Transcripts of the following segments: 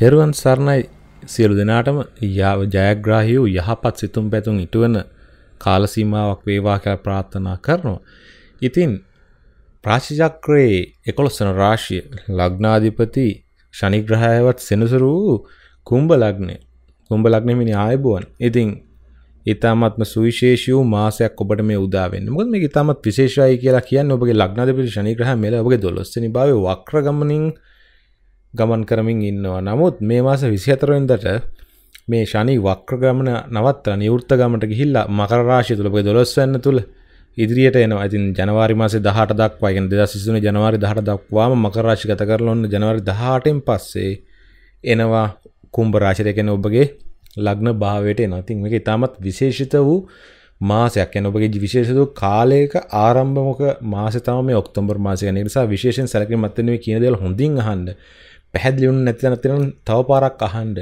තෙරුවන් සරණයි සියලු දෙනාටම ජයග්‍රාහි වූ යහපත් සිතුම් පැතුම් ඉටුවන කාලසීමාවක් වේවා කියලා ප්‍රාර්ථනා කරනවා. ඉතින් ප්‍රාශිචක්‍රයේ එකොළොස්සන රාශිය ලග්නාධිපති ශනිග්‍රහයවත් සෙනසුරු වූ කුම්භ ලග්නය කුම්භ ලග්නෙමිනි ආයුබෝවන්. ඉතින් ඊටමත්ම සුවිශේෂී වූ මාසයක් ඔබට මේ උදා වෙන්නේ. මොකද මේක ඊටමත් විශේෂයි කියලා කියන්නේ ඔබගේ ලග්නාධිපති ශනිග්‍රහය මෙල ඔබගේ 12 වෙනි භාවයේ වක්‍රගමනින් ගමන් කරමින් ඉන්නවා නමුත් මේ මාස විසිහතරෙන්දට මේ ශනි වක්‍රගමන නවත්තර නිවෘත්ත ගමට ගිහිල්ලා මකර රාශිය තුල පොයි 12 වෙනි තුල ඉදිරියට එනවා. ඉතින් ජනවාරි මාසේ 18 දක්වා, يعني 2023 ජනවාරි 18 දක්වාම මකර රාශි ගත කරලා ඔන්න ජනවාරි 18න් පස්සේ එනවා කුම්භ රාශියට. කියන්නේ ඔබගේ ලග්න භාවයට එනවා. ඉතින් මේක ඊටමත් විශේෂිත වූ මාසයක් යන ඔබගේ විශේෂතු කාලයක ආරම්භමක මාසතම මේ ඔක්තෝබර් මාසය නිසා විශේෂෙන් සැලකීමත් වෙන මේ කියන දේවල් හොඳින් අහන්න පැහැදිලිවුන් නැතින තින තව පාරක් අහන්ඩ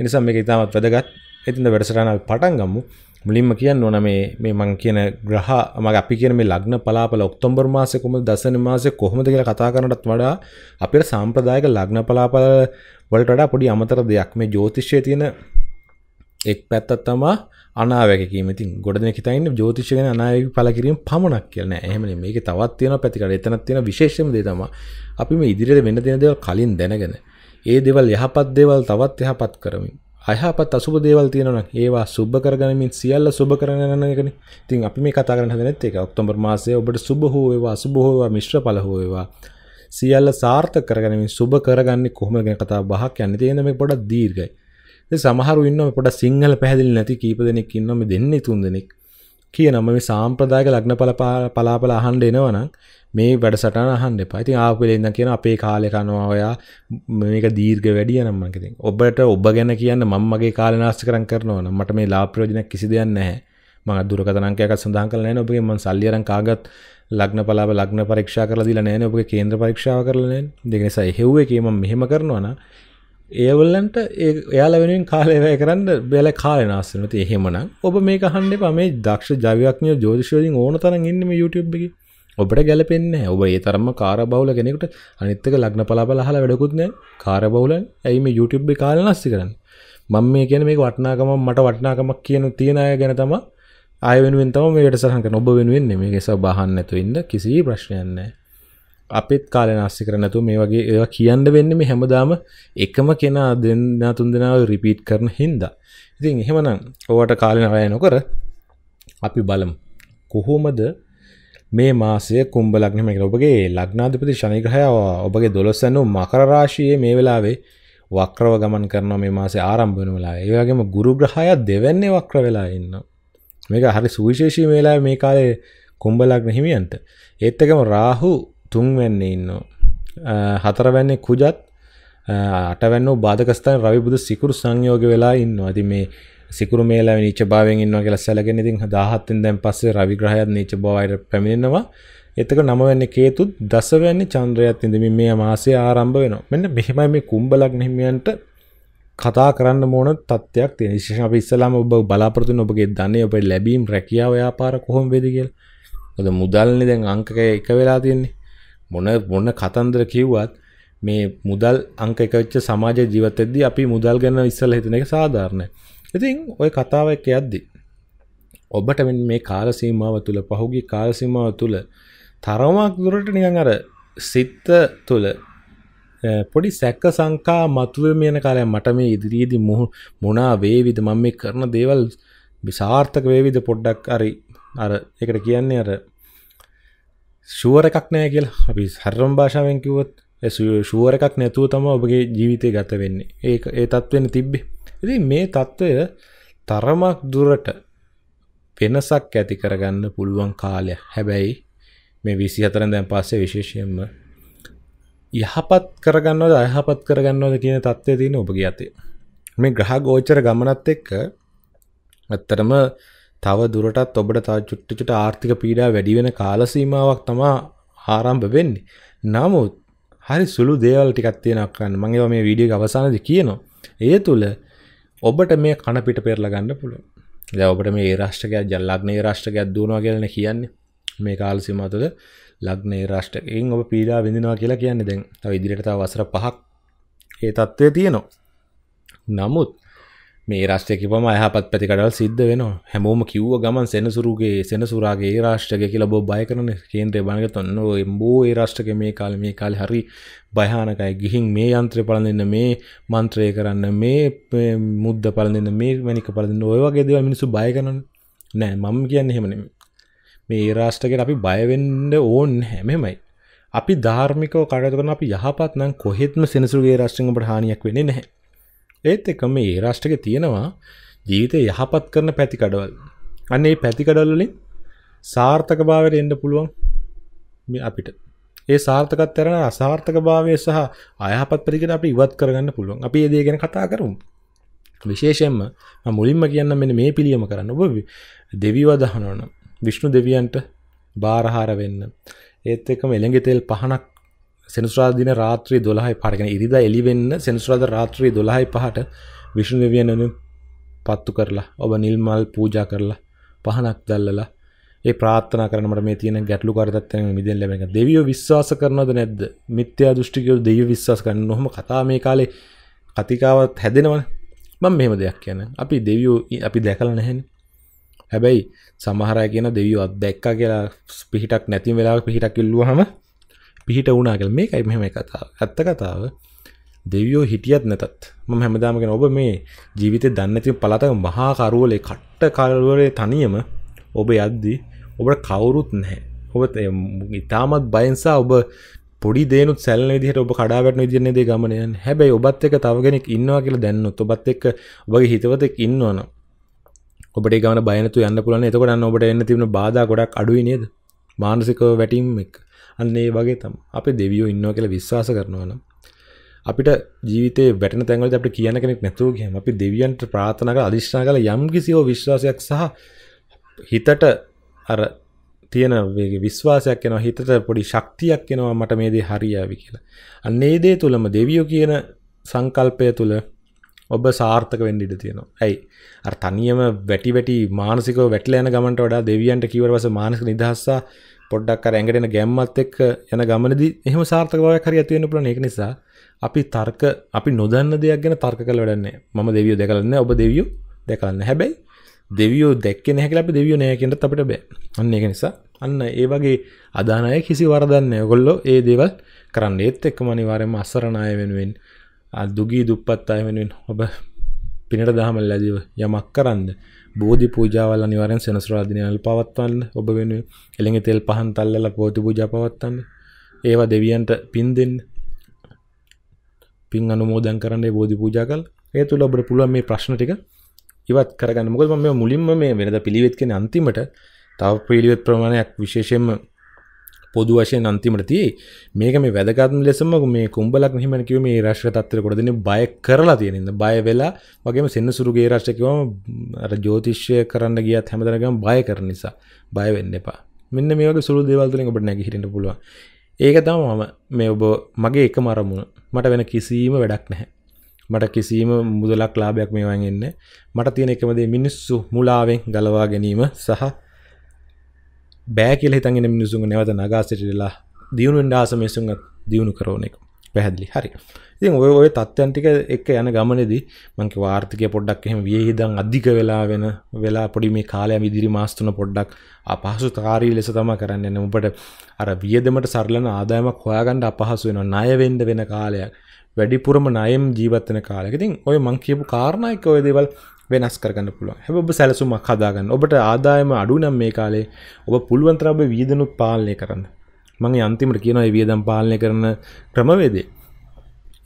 එනිසා මේක ඉතාමත් වැදගත් ඇතින්ද වැඩසටාව පටන්ගම්මු මුලින්ම කියන්න ඕන මේ මේ මං කියන ග්‍රහ මගේ අපි කියන මේ ලග්න පලාපල ඔක්තොම්බර් මාසෙකුම දසන මාසය කොහොමද කියලා කතා කරනටත් වඩා අපිට සාම්ප්‍රදායක ලග්න පලාපල වලට වඩා පොඩි අමතර දෙයක් මේ ජෝතිෂය තියෙන එක් පැත්තත් තමා අනාවැකීම ඉතින් ගොඩන හිතයින්න ජෝතිෂ වෙන අනායක පලකිරීම පමණක් කියන එහමන මේක තවත් තියෙන පැතිකට එතනත් තියෙන විශේෂම දේ තම අපි මේ ඉදිරියට වෙන දෙන දේවල් කලින් දැනගෙන ඒ දෙවල් යහපත් දේවල් තවත් යහපත් කරමින් අයහපත් අසුබ දේවල් තියෙනවන ඒවා සුබ කරගනමින් සියල්ල සුබ කරන එකන ඉතින් අපි මේ කතා කරන හදනත් ඒක ඔක්තෝබර් මාසය ඔබට සුබ හෝ ඒවා සුබ හෝවා මිශ්‍ර පල හෝවා සියල්ල සාර්ථක කරගනමින් සුබ කරගන්නේ කොහොමගෙන කතා බහක් යන්න තියෙන මේ පොඩක් දීර්ඝයි සමහරු ඉන්න පොට සිංහල පැහදිල් නැති කීප දෙනෙක් ඉන්නම දෙන්න තුන් දෙනෙක් කියනම මේ සාම්ප්‍රදායක ලග්න පලාපල අහන්ඩ එනවනම් මේ වැඩසටන අහන්ඩ පයිති ආපලෙන්න කියන අපේ කාලෙ කනවා ඔයා මේක දීර්ග වැඩිය නම්මකති ඔබට ඔබ ගැන කියන්න මංමගේ කාලනාස්ස කරන් කරනවන මට මේ ලාප්‍රයෝජන කිසි දෙයන්න නැහැ මඟ දුරකතනකයක් සඳහන් කරන ඔබගේ ම සල්ලියරන් කාගත් ලක්න පලාබ ලක්න පරක්ෂ කරලා දිලා නෑන ඔබගේ කේන්ද්‍ර පරීක්ෂාව කරලන දෙගෙනස එහෙව්ේ කියම මෙහෙම කරනවන ඒවල්ලන්ට එයාල වෙනෙන් කාලේවය කරන්න බැල කාලනාස්සනති එහෙමනම් ඔබ මේ කහන්ඩ පමේ දක්ෂ ජවයක්නය ජෝතිශෝදින් ඕන තරන් ඉන්නම YouTubeුබ් එක ඔබට ගැලපෙන්නේ ඔබ ඒ තරම්ම කාර බවුල කෙනෙකුට අනිත්තක ලග්න පලාබල හලා වැඩකුත්න කාර බවුලන් ඇයි මේ YouTube කාලනස්සි කරන්න මං මේ කියන මේ වටනාකම මට වටනාකමක් කියන තියෙන අය ගැන තම අය වෙනුවෙන් තම මේට සහක ඔබ වෙනුවෙන් මේ ගෙස බහන්න ඇතුවන්න කිසි ප්‍රශ්නයන්නේ අපිත් කාලනාස්ති කරනතු මේ වගේ ඒවා කියන්න වෙන්නම හැමදාම එකම කෙනා දෙන්න තුන් දෙනාව රිපීට් කරන හින්දා ඉතින් එහෙමනම් ඕවට කාලන අය නොකර අපි බලම් කොහොමද මේ මාසය කුම්ඹ ලක්නම එක ඔබගේ ලක්නාධපති ශනිග්‍රහයාව ඔබගේ දොළොස්සන්නු මකරරාශයේ මේ වෙලාවේ වක්‍රව ගමන් කරනවා මේ මාසේ ආරම්භන වෙලා ඒවගේම ගුරුග්‍රහය දෙවැන්නේ වක්‍ර වෙලා ඉන්න මේක හරි සුවිශේෂී වෙලා මේ කාලේ කුම්ඹලක්න හිමියන්ට ඒත්තකම රාහු තුන්වැන්නේ ඉන්නවා හතරවැන්නේ කුජත් අටවැන්න බාධකස්ථාන රවිබුදු සිකුරු සංයෝග වෙලා ඉන්නවා ඇති මේ සිකුරු මේලා නිච භාවෙන් ඉන්නවා කියලා සැලගෙන ඉතින් 17න් දැන් පස්සේ රවි ග්‍රහයත් නිච භාවයට පැමිණෙනවා එතක නමවැන්නේ කේතුත් දසවැන්නේ චන්ද්‍රයත් ඉඳමින් මේ මාසය ආරම්භ වෙනවා මෙන්න මෙහෙමයි මේ කුම්භ ලග්න හිමියන්ට කතා කරන්න මොන තත්ත්වයක් තියෙන විශේෂයෙන් අපි ඉස්සලාම ඔබ බලාපොරොත්තු වෙන ඔබගේ ධනෙ ඔබේ ලැබීම් රැකියාව ව්‍යාපාර කොහොම වේද කියලා මොකද මුදල්නේ දැන් අංකක එක වෙලා තියෙන්නේ මොන මොන්න කතන්දර කිව්වත් මේ මුදල් අංක එකච්ච සමාජ ජීවතෙද්දි අපි මුදල් ගැන ඉස්සල හිතන එක සාධාරණය ඉතින් ඔය කතාව එක යද්දි ඔබට මෙන් මේ කාලසීමාව තුළ පහුගි කාලසීමාව තුළ තරමක් දුරට නිකන් අර සිත්ත තුළ පොඩි සැක්ක සංකා මතුවමයන කාලය මට මේ ඉදිරියේදී මුහ මොනා වේවිද මම මේ කරන දේවල් විසාර්ථක වේවිද පොඩ්ඩක් අරි අර එකට කියන්නේ අර ශුවර එකක් නෑ කියලා අපි හරම් භාෂාවෙන් කිවොත් ශුවර එකක් නැතුව තම ඔබගේ ජීවිතය ගත වෙන්නේ ඒ ඒ තත්ත්වෙන තිබ්බේ ඇති මේ තත්ත්වය තරමක් දුරට වෙනසක් ඇති කරගන්න පුළුවන් කාලය හැබැයි මේ විසි හතර දැන් පස්සේ විශේෂයෙන්ම යහපත් කරගන්නවද අයහපත් කරගන්නවද කියන තත්ත්වය තියෙන ඔබගේ අතේ මේ ග්‍රහ ගෝචර ගමනත් එක්ක ඇත්තරම තව දුරටත් ඔබට තා චුට්ටචුට ආර්ථික පීඩා වැඩිවෙන කාලසීමාවක් තමා ආරම්භ වෙන්නේ. නමුත් හරි සුළු දේවල් ටිකක් තියෙනක් කරන්න මං ඒවා මේ වීඩියෝ අවසානයේදී කියනවා. ඒ තුල ඔබට මේ කන පිට පෙරලා ගන්න පුළුවන්. දැන් ඔබට මේ රාෂ්ට්‍රකයක් ජලග්නේ රාෂ්ට්‍රකයක් දුවනවා කියලා කියන්නේ. මේ කාලසීමාව තුළ ලග්නේ රාෂ්ට්‍රකයෙන් ඔබ පීඩා විඳිනවා කියලා කියන්නේ දැන්. තව ඉදිරියට තව වසර 5ක් ඒ தත්ත්වය තියෙනවා. නමුත් මේ රාෂ්ටයකිපම අයහපත් පැතිකඩල් සිද්ධ වෙනවා හැමෝම කිව්ව ගමන් සෙනසුරුගේ සෙනසුරාගේ රාෂ්ටක කියලා බොබ් බය කරන කේන්ද්‍රය බණග තොන්න එම්බෝ ඒ රාෂ්ටක මේ කාල මේ කාල හරි භයානකයි ගිහින් මේ යන්ත්‍රය පල දෙන්න මේ මන්ත්‍රය කරන්න මේ මුද්ද පල දෙන්න මේ වැනික පලදින්න ඔය වගේ දව මිනිසු බය කරන නෑ මම කියන්න හෙමනම මේ රාෂ්ටකට අපි බයවෙන්ඩ ඕන් හැමෙමයි අපි ධාර්මිකව කටතු කරන අපි යහපත් නම් කොහෙත්ම සෙනසුගේ රාෂ්ටකට හානියක් වෙන්නේ නැහැ ඒත් එක මේ රාෂ්ටක තියෙනවා ජීවිතය යහපත් කරන පැතිකඩවල් අන්නේ පැතිකඩල්ලින් සාර්ථක භාවයට එන්න පුළුවන් අපිට ඒ සාර්ථකත් තරන අසාර්ථක භාවය සහ අයහපත් පරිකට අපි ඉවත් කරගන්න පුළුවන් අපි ඒදේ ගැන කතා කරමු විශේෂයෙන්ම මුලින්ම කියන්න මෙන්න මේ පිළියම කරන්න ඔබ දෙවිව දහනවන විෂ්ණු දෙවියන්ට බාරහාර වෙන්න ඒත් එකම එළඟ තෙල් පහනක් සෙනසුරාදින රාත්‍රී දොළහයි පටගෙන ඉරිදා එලිවෙන්න සෙනසුරාද රාත්‍රී දොළහයි පහට විෂ්ණු දෙවියන් පත්තු කරලා ඔබ නිල්මල් පූජා කරලා පහනක් දැල්ලලා ඒ ප්‍රාර්ථනා කරන මට මේ තියෙන ගැටලු කරදත්තෙන් මිදෙන්න ලැබෙන එක. දෙවියෝ විශ්වාස කරනවද නැද්ද? මිත්‍යා දෘෂ්ටිකයෝ දෙවියෝ විශ්වාස කරනවද? ඔහොම කතා මේ කාලේ කතිකාවත් හැදෙනවනේ. මම මෙහෙම දෙයක් කියන්නේ. අපි දෙවියෝ අපි දැකලා නැහැනේ. හැබැයි සමහර අය කියන දෙවියෝ අත්දැක්කා කියලා පිහිටක් නැති වෙලාවක පිහිටක් ඉල්ලුවාම පිහිට වුණනාගල් මේකයි මෙම කතාව ඇත්ත කතාව දෙවියෝ හිටියත් නැතත් ම හැමදාමගෙන ඔබ මේ ජීවිතය දන්නති පළතක මහාකරුවලේ කට්ට කරවලේ තනියම ඔබ යද්දී ඔබට කවුරුත් නැහැ ඔබ ඉතාමත් බයින්සා ඔබ පොඩි දේනුත් සැල්ල දිහට ඔබ කඩාවැටන විදිරන්නේ දේ ගමනයන් හැබැයි ඔබත් එක තවගෙනෙක් ඉන්නවා කියලා දැන්නොත් ඔබත් එක් ඔබගේ හිතවතෙක් ඉන්නවන ඔබට ගම බයනතු යන්න පුලන එතකොටන්න ඔබට එන්න තිබන බාධ ගොඩක් අඩුයි නේද මානසිකව වැටීම් එක අන්න ඒ වගේ තම අප දෙවියෝ ඉන්නවා කියලා විශ්වාස කරනවා නම් අපිට ජීවිත වැටන තැන්වල අපට කියන කෙනෙක් නැතුව ගියම අපි දෙවියන්ට ප්‍රාර්ථනා කරලා අදිෂ්ඨාන කරලා යම් කිසියෝ විශ්වාසයක් සහ හිතට අර තියෙන විශ්වාසයක් එනවා හිතට පොඩි ශක්තියක් එනවා මට මේ දේ හරියාවි කියලා. අන්න ඒ දේ තුලම දෙවියෝ කියන සංකල්පය තුල ඔබ සාර්ථක වෙන්න ඉඩ තියෙනවා. ඇයි? අර තනියම වැටි වැටි මානසිකව වැටලා යන ගමන්ට වඩා දෙවියන්ට කිව්වට පස්සේ මානසික නිදහස පොඩ්ඩක් ඇඟටෙන ගැම්මත් එක් යන ගමනද එහම සාර්ථකවක් හරි ඇතිවෙන පුලන එක නිසා අපි තර්ක අපි නොදන්න දෙයක් ගැන තර්ක කල වැඩන්නේ ම දෙවියෝ දෙකලන්න ඔබ දෙවියෝ දෙකලන්න හැබැයි දෙවියෝ දැක්ක නැකල අපි දෙවියෝ නෑකට අපිට බෑ අන්න එක නිසා අන්න ඒ වගේ අදානය කිසි වරදන්න ඔගොල්ලෝ ඒ දේවල් කරන්න ඒත් එක්ක මනිවාරයම අසරණය වෙනුවෙන් දුගී දුප්පත් අය වෙනුවෙන් ඔබ පිනට දහමල් ලැදිව යමක් කරන්න බෝධි පූජාවල් අනිවාරෙන් සෙනසුරා දිනවල පවත්වන්න ඔබ වෙන එළඟ තෙල් පහන් තල්ලලා බෝධි පූජා පවත්වන්න ඒවා දෙවියන්ට පින් දෙන්න පින් අනුමෝදන් කරන්නේ බෝධි පූජා කළා ඒ තුළ ඔබට පුළුවන් මේ ප්‍රශ්න ටික ඉවත් කරගන්න මොකද මම මුලින්ම මේ වෙනද පිළිවෙත් කියන අන්තිමට තව පිළිවෙත් ප්‍රමාණයක් විශේෂයෙන්ම පොදු වශයෙන් අන්තිමටති මේක මේ වැදගත්ම ලෙසම මේ කුම්ඹලක් මෙහමකිව මේ රශ්්‍ර තත්වර කොටදන බය කරලා තියෙනද බය වෙලා වගේම සෙන්න සුරුගේ රශ්ටකවම ජෝතිශ්‍යය කරන්න ගියත් හැමදරගම් බය කර නිසා බය වෙන්න එපා මෙන්න මේක සුළු දේවල්තුලින් ඔබට නැගහිට පුළුව ඒක තම මම මේ ඔබ මගේ එක මරමුණ මට වෙන කිසිීම වැඩක් නැහැ මට කිසිීම මුදලක් ලාභයක් මේවාන් එන්න මට තියෙන එකමදේ මිනිස්සු මුලාවෙන් ගලවා ගැනීම සහ බෑ කියල හිතගෙන මිනිසුන් නැවත නගාසිටලා දියුණුෙන් ආස මිනිසුන් දියුණු කරන එක පැහැදිලි හරි ඉතින් ඔය ඔය තත්ත්වයන් ටික එක්ක යන ගමනේදී මං කිය වාර්තිකය පොඩ්ඩක් එහෙම වියහිදන් අධික වෙලා වෙන වෙලා පොඩි මේ කාලයම ඉදිරි මාස තුන පොඩ්ඩක් අපහසුතාරී ලෙස තමයි කරන්නේ නේ ඔබට අර වියදමට සරලන ආදායමක් හොයාගන්න අපහසු වෙනවා ණය වෙන්න වෙන කාලයක් වැඩිපුරම ණයෙන් ජීවත් වෙන කාලයක. ඉතින් ඔය මං කියපු කාරණා එක්ක ඔය දේවල් වෙනස් කරගන්න පුළුව හැබ ඔබ සැලසුමක් හදාගන්න ඔබට ආදායම අඩුනම් මේ කාලේ ඔබ පුළුවන්තර ඔබ වියදනුත් පාලනය කරන්න මගේ අන්තිමට කියනවා වියදම් පාලනය කරන ක්‍රමවේදේ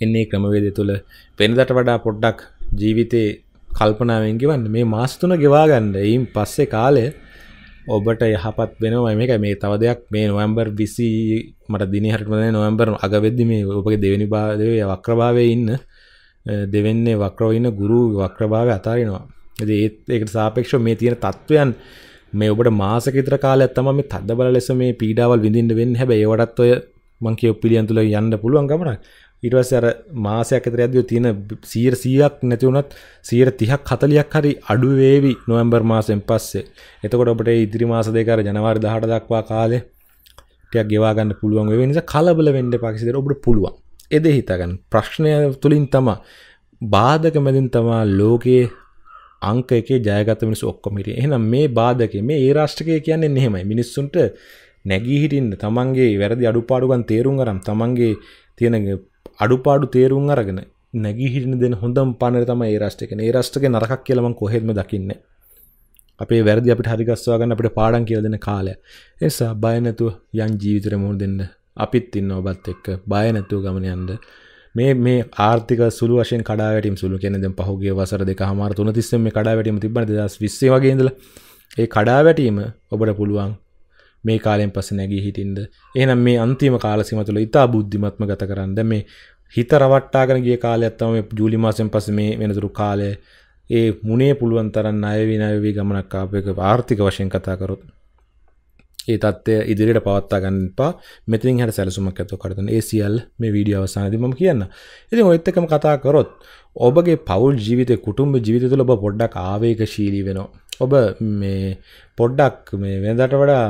එන්නේ ක්‍රමවේදය තුළ පෙනදට වඩා පොඩ්ඩක් ජීවිතේ කල්පනාවෙන් ගෙවන්න මේ මාස්තුන ගෙවාගන්න එයින් පස්සේ කාලය ඔබට යහපත් වෙනවා මේක මේ තව දෙයක් මේ නොවම්බර් විසි මට දිනහටමන නොවම්බර් අගවෙද්දි මේ ඔපගේ දෙවැනි බාදය වක්‍රභාවය ඉන්න දෙවෙන්නේ වක්‍රවන්න ගුරු වක්‍රභාව අතාරෙනවා ඇති ඒත් එකට සාපේක්ෂ මේ තියෙන තත්ත්වයන් මේ ඔබට මාසකතර කාල ඇත්තම මේ තද බල ලෙස මේ පීඩාවල් විඳින්න වෙන්න හැබ ඒවටත් ඔය මංකය ඔපිලියන් තුළ යන්න පුළුවන් ගමනක් ඉටවස් අර මාසයක් ඇතර ඇදිය තියෙන සීර සීයක් නැතිවුණත් සීර තිහක් හතලියක් හරි අඩුවේවි නොවම්බර් මාසෙන් පස්සේ එතකොට ඔබට ඉදිරි මාස දෙකර ජනවාරි දහට දක්වා කාලේ ටයක් ගෙවාගන්න පුළුවන් වෙනි කලබල වෙන්ඩ පක්සිදර ඔබට පුළුවන් එදේ හිතගන්න ප්‍රශ්නය තුළින් තමා බාධක මැදින් තමා ලෝකයේ අංක එකේ ජයගත මිනිස් ඔක්කොමිට එහෙනම් මේ බාධක මේ ඒ රාෂ්ටකය කියන්නේ නෙහෙමයි මිනිස්සුන්ට නැගී හිටින්න තමන්ගේ වැරදි අඩුපාඩුගන් තේරුම් අරම් තමන්ගේ තියෙන අඩුපාඩු තේරුම් අරගෙන නැගී හිටින දෙන හොඳම් පණර තම ඒ රාෂ්ටක ඒ රාෂ්ටක නරකක් කියලම කොහෙත්ම දකින්න අපේ වැරදි අපිට හරිගස්වා ගන්න අපිට පාඩම් කියලා දෙන කාලය එනිසා බය නැතුව යන් ජීවිතේ මුහුණ දෙන්න අපිත් ඉන්න ඔබත් එක්ක බය නැතුව ගමනයන්ද මේ මේ ආර්ථික සුළු වශයෙන් කඩාවැටීම් සුළු කෙනෙද පහුගේ වසර දෙක හමාර තුන තිස්සම මේ කඩාවැටීම තිබන දස් විස්සේ වගේදල ඒ කඩාවැටීම ඔබට පුළුවන් මේ කාලෙන් පස නැගී හිටින්ද එහනම් මේ අන්තිම කාලසිම තුළ ඉතා බුද්ධිමත්ම ගත කරන්න මේ හිත රවට්ටාගෙන ගිය කාලයත්තම ජූලිමාසෙන් පස මේ වෙනතුරු කාලය ඒ මුණේ පුළුවන් තරන් අයවිනයවී ගමනක් කාපයක ආර්ථික වශයෙන් කතා කරොත් ඒ තත්ත්වය ඉදිරියට පවත්තා ගන්නපා මෙතින් හට සැලසුමක් ඇතු කරතන ඒසිල් මේ වීඩියෝ අවසානදිමම කියන්න ඉතින් ඔයත්තකම කතා කරොත් ඔබගේ පවුල් ජීවිත කුටුම්බ ජීවිත තුළ ඔබ පොඩ්ඩක් ආවේක ශීලී වෙනවා ඔබ මේ පොඩ්ඩක් මේ වෙනදට වඩා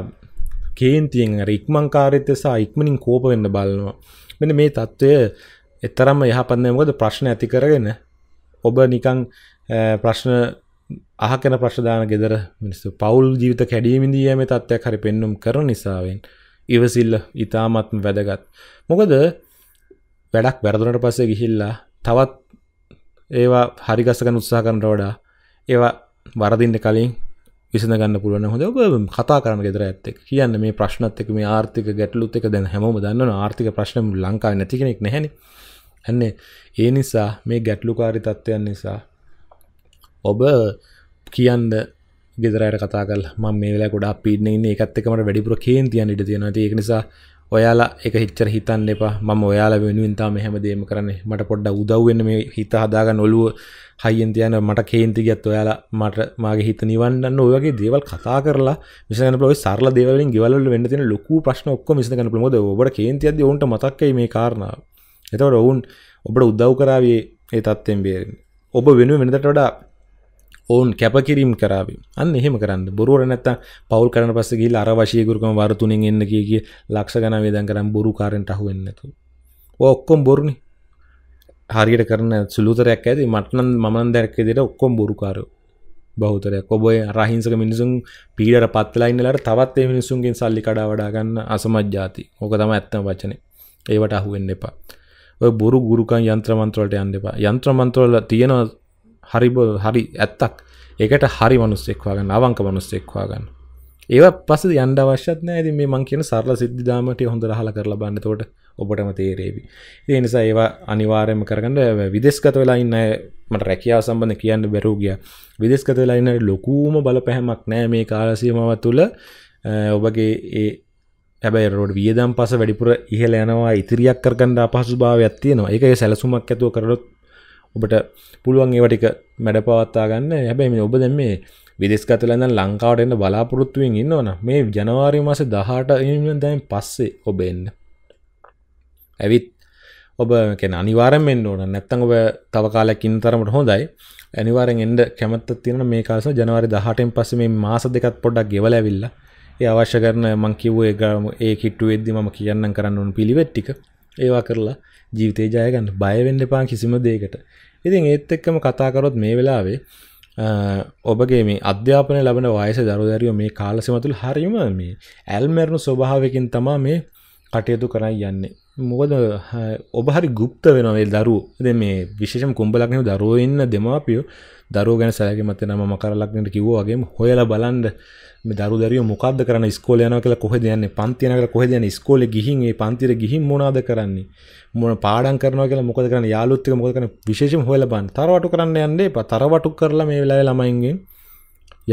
කේන්තියෙන් ඉක්මංකාරිත්‍ය සහ ඉක්මනින් කෝප වෙන්න බලනවා මෙන මේ තත්ත්වය එතරම් යහපන්නේ මොකද ප්‍රශ්න ඇති කරගෙන ඔබ නිකං ප්‍රශ්න අහකන ප්‍රශ්ධාන ගෙදර මිනිස්සු පවුල් ජීවිත කැඩීමිදීම තත්ත්යක් හරි පෙන්නුම් කර නිසාවෙන් ඉවසිල්ල ඉතාමත්ම වැදගත්. මොකද වැඩක් වැරදුනට පස්සේ ගිහිල්ලා තවත් ඒවා හරිගස්සකන උත්සා කරට වඩා ඒවා වරදින්න කලින් විසඳගන්න පුළුවන් හොඳ ඔබ කතා කරන ගෙදර ඇත්තෙක් කියන්න මේ ප්‍රශ්නත් එක මේ ආර්ථික ගැටලුත් එක දැන් හැම දන්න ආර්ථික ප්‍රශ්න ලංකාව නැතිකෙනෙක් නැහැන ඇන්නේ ඒ නිසා මේ ගැටලුකාරි තත්ත්වයන් නිසා ඔබ කියන්න ගෙදරයට කතාකල් ම මේලා ගොඩා පින්න එකත් එකමට වැඩිපුර කේන් තියන් ඉට තියෙන ඒක නිසා ඔයාලා එක හිච්චර හිතන් එපා ම ඔයාලා වෙනුවෙන් තාම හැම දේම කරන්නේ මට පොඩ්ඩ උදව්වෙන්න මේ හිත හදාග නොලුව හයිෙන් තියන මට කේන්ති ගත් ඔයාලා මට මගේ හිත නිවන්න ඔයගේ දේවල් කතා කරලා මිසන පො සරල දෙවලින් ගෙවල වෙන්න තින ලොකු ප්‍රශ්න ඔක්කො මිසකන ප්‍රමොද ඔබට කේන්ති අද ඔුන්ට මතක්කයි මේ කාරණාව එතවට ඔවුන් ඔබට උදව් කරාවේ ඒ තත්වෙන් බේරෙන් ඔබ වෙනුව වෙනදට වඩා ඔවුන් කැපකිරීම් කරාවේ අන්න එහෙම කරන්න බොරුවට නැත්තම් පවුල් කරන පස්සේ ගිහිල්ලා අර වශීගුරුකම වර තුනෙන් එන්න කිය කිය ලක්ෂ ගණන් වේදම් කරන් බොරු කාරෙන්ට අහු වෙන්නේ නැතු. ඔය ඔක්කොම බොරුනේ. හරියට කරන සුළුතරයක් ඇති මට නම් මම නම් දැක්ක විදිහට ඔක්කොම බොරුකාරයෝ. බහුතරයක් ඔබ රහිංසක මිනිසුන් පීඩර පත්ලා ඉන්නලාට තවත් ඒ මිනිසුන්ගෙන් සල්ලි කඩා වඩා ගන්න අසමත් ಜಾති. ඕක තමයි ඇත්තම වචනේ. ඒවට අහු වෙන්න එපා. ඔය බොරු ගුරුකන් යන්ත්‍රමන්ත්‍රවලට යන්න එපා. යන්ත්‍රමන්ත්‍රවල තියෙනවා හරිබ හරි ඇත්තක් ඒකට හරි මනුස්සෙක්වාගන්න අවංක මනුස්සෙක්වාගන්න ඒව පස යන්ඩ අවශ්‍යත්න ඇති මේ මං කියන සරල සිද්ධදාමට හොඳ හල කරලා බන්නතකොට ඔබටම තේරේවි ඒ නිසා ඒවා අනිවාරයම කරගන්න විදෙස්ගත වෙලා ඉන්න මට රැකියාව සම්බඳ කියන්න බැරූගිය විදෙස්ගත වෙලා ඉන්න ලොකූම බල පැහැමක් නෑ මේ කාලසීමාව තුළ ඔබගේ ඒ ඇබයි රෝඩ වියදම් පස වැඩිපුර ඉහල යනවා ඉතිරියක් කරගන්න අපහසු භාවයක් තියෙනවා එක සැලසුමක් ඇතුව කරොත් ඔබට පුළුවන් ඒව ටික මැඩ පවත්වා ගන්න. හැබැයි මේ ඔබ දැන් මේ විදේශගත ලඳන් ලංකාවට එන්න බලාපොරොත්තුවෙන් ඉන්නවනම් මේ ජනවාරි මාසේ 18 ඉන්න දැන් පස්සේ ඔබ එන්න. ඇවිත් ඔබ කැන අනිවාරෙන් එන්න ඕන. නැත්තම් ඔබ තව කාලයක් ඉන්න තරමට හොඳයි. අනිවාරෙන් එන්න කැමැත්තක් තියෙනවා මේ කාලේ ජනවාරි 18න් පස්සේ මේ මාස දෙකක් පොඩ්ඩක් ගෙවලා ඇවිල්ලා ඒ අවශ්‍ය කරන මං කිව්වේ ඒ කිට්ටු වෙද්දි මම කියන්නම් කරන්න ඕන පිළිවෙත් ටික ඒවා කරලා ජීවිතේ ජයගන්න බයවෙන්න එපා කිසිම දේකට ඉතින් ඒත් එක්කම කතාකරොත් මේ වෙලාවේ ඔබගේ මේ අධ්‍යාපනය ලබන වයස දරුදරියෝ මේ කාලසිමතුළ හරිම මේ ඇල්මැරණු ස්වභාවකින් තමා මේ කටයුතු කරයි යන්නේ මොකද ඔබ හරි ගුප්ත වෙනවේ දරු ද මේ විශේෂම් කුම්ඹලක්නව දරුවඉන්න දෙමාපියෝ දරු ගැන සෑග මතන ම කරලක්නට කිව්වාගේ හොයල බලන්ඩ දරු දරිය මොකක්ද කරන ස්කෝල යන කියලා කොහෙද යන්නේ පන්තියනකට කොහෙද යන්නේ ස්කෝලේ ගිහින් ඒ පන්තිර ගිහින් මොනවද කරන්නේ මොන පාඩම් කරනවා කියලා මොකද කරන්නේ යාළුවොත් එක මොකද කරන්නේ විශේෂම හොයලා බලන්න තරවටු කරන්න යන්න එපා තරවටු කරලා මේ වෙලාවේ ළමයින්ගෙන්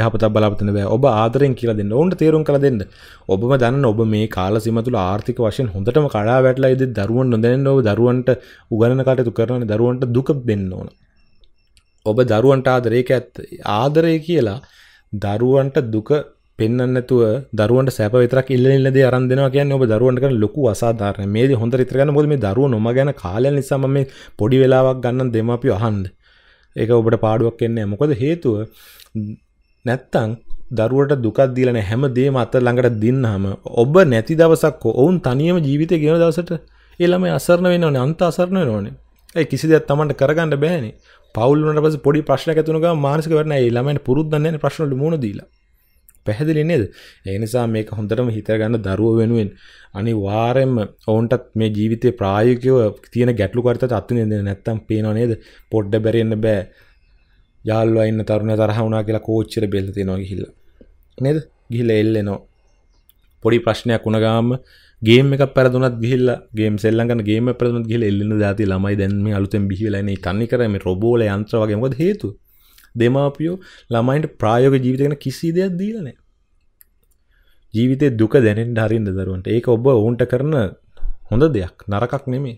යහපතක් බලාපොරොත්තු බෑ ඔබ ආදරෙන් කියලා දෙන්න ඕන්ට තේරුම් කරලා දෙන්න ඔබම දන්න ඔබ මේ කාල සීම තුළ ආර්ථික වශයෙන් හොඳටම කඩා වැටලා ඉදි දරුවන් නොදැනෙන්න ඔබ දරුවන්ට උගන්වන කටයුතු කරන දරුවන්ට දුක දෙන්න ඕන ඔබ දරුවන්ට ආදරේක ඇත් ආදරය කියලා දරුවන්ට දුක පෙන්න්නතුව දරුවන්ට සැප විතරක් ඉල්ලන දේ අරන් දෙනවා කියන්නේ ඔබ දරුවන්ට කරන ලොකු අසාධාරණ මේ හොඳ විතර ගන්න මොකද මේ දරුවෝ නොම ගැන කාලය නිසා මම මේ පොඩි වෙලාවක් ගන්න දෙමාපියෝ අහන්න ඒක ඔබට පාඩුවක් එන්නේ මොකද හේතුව නැත්තම් දරුවට දුකක් දීලා නැහැ හැම දෙයක්ම අත ළඟට දින්නාම ඔබ නැති දවසක් ඔවුන් තනියම ජීවිතේ ගෙවන දවසට ඒ ළමයි අසරණ වෙනවනේ අන්ත අසරණ වෙනවනේ ඒ කිසි දෙයක් Tamanට කරගන්න බෑනේ පවල්ලට පස පොඩි ප්‍රශ්න ඇතුනක මානසික වරන ළමයිට පුරුද්දන්න ප්‍රශ්නට මුණ දීලා පැහැදිලි නේද ඒනිසා මේක හොඳටම හිතරගන්න දරුව වෙනුවෙන් අනි වාරෙන් ඔවන්ටත් මේ ජීවිතය ප්‍රායකව තියන ගැටලු කරත අත්තුන දෙ නැත්තම් පේනවා නේද පොඩ්ඩ බැරන්න බෑ යාල්ල අන්න තරුණ තරහුණනා කියලා කෝච්චර බෙල්ලති නොගහිල්ල නේද ගිහිල එල්ලෙනවා පොඩි ප්‍රශ්නයක් වුණගාම ගේම එක පැරදුනත් ගිල්ල ගේ සෙල්ලග ගේම පැරම ගිල එල්ලන්න දාති ළමයි දැන්ම අලුතෙන් බිහිලන තනි කරම රොබෝල යන්ත්‍රවගේමකද හේතු දෙමාපියෝ ළමයින්ට ප්‍රායෝග ජීවිතගෙන කිසි දෙයක් දීලන ජීවිතය දුක දැනෙන් හරින්ද දරුවන්ට ඒක ඔබ ඔවුන්ට කරන හොඳ දෙයක් නරකක් නෙමේ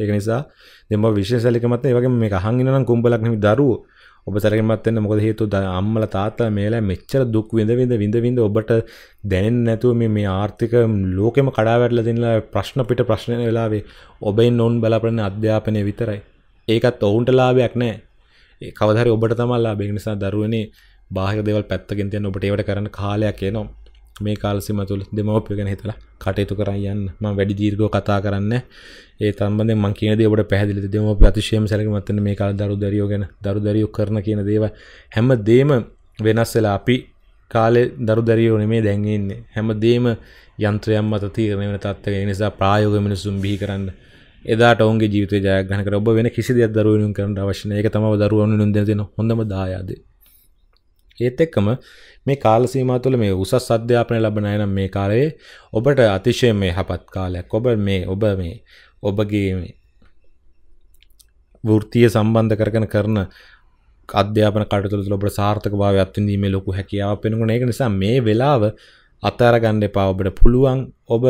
ඒක නිසා දෙම විශෂ සැලිකමත් ඒ වගේ මේ හංගිනම් කුම්ඹලක් නෙමි දරුවෝ ඔබ සැරකින්මත් වෙන්න මොකද හේතුව අම්මලා තාත්තලා මේලා මෙච්චර දුක් විඳ විඳ විඳ විඳ ඔබට දැනෙන්නේ නැතුව මේ මේ ආර්ථික ලෝකෙම කඩා වැටලා දෙනලා ප්‍රශ්න පිට ප්‍රශ්න වෙන වෙලාවේ ඔබෙන් ඕන් බලාපොරොත්තු අධ්‍යාපනය විතරයි. ඒකත් ඔවුන්ට ලාභයක් නැහැ. ඒ කවදාහරි ඔබට තමයි ලාභය. ඒ නිසා දරුවනේ බාහිර දේවල් පැත්තකින් තියන්න ඔබට ඒවට කරන්න කාලයක් එනවා. මේ කාලසිම තුළ දෙමවපිය ගැන හිතලා කටයුතු කරන්න යන්න මම වැඩි දීර්ඝව කතා කරන්න ඒ සම්බන්ධයෙන් මම කියන දේ ඔබට පැහැදිලිද දෙමවපිය අතිශයම සැලකිලිමත් වෙන මේ කාලේ දරු දැරියෝ ගැන දරු දැරියෝ කරන කියන දේවල් හැම දෙම වෙනස් වෙලා අපි කාලේ දරු දැරියෝ නෙමේ දැන් ඉන්නේ හැම දෙම යන්ත්‍රයන් මත තීරණය වෙන තත්ත්වයක ඒ නිසා ප්‍රායෝගික මිනිසුන් බිහි කරන්න එදාට ඔවුන්ගේ ජීවිතය ජයග්‍රහණ කර ඔබ වෙන කිසි දෙයක් දරුවනුන් කරන්න අවශ්‍ය නැහැ ඒක තමයි දරුවනුන් දෙන හොඳම දායාදේ ඒත් එක්කම මේ කාල සීමා තුළ මේ උසස් අධ්‍යාපනය ලබන අය නම් මේ කාලයේ ඔබට අතිශයින් මේ යහපත් කාලයක්. ඔබ මේ ඔබ මේ ඔබගේ මේ වෘත්තීය සම්බන්ධ කරගෙන කරන අධ්‍යාපන කටයුතු තුළ ඔබට සාර්ථකභාවය අත්විඳීමේ ලොකු හැකියාවක් වෙනුනේ. ඒක නිසා මේ වෙලාව අතර ගන්න එපා. ඔබට පුළුවන් ඔබ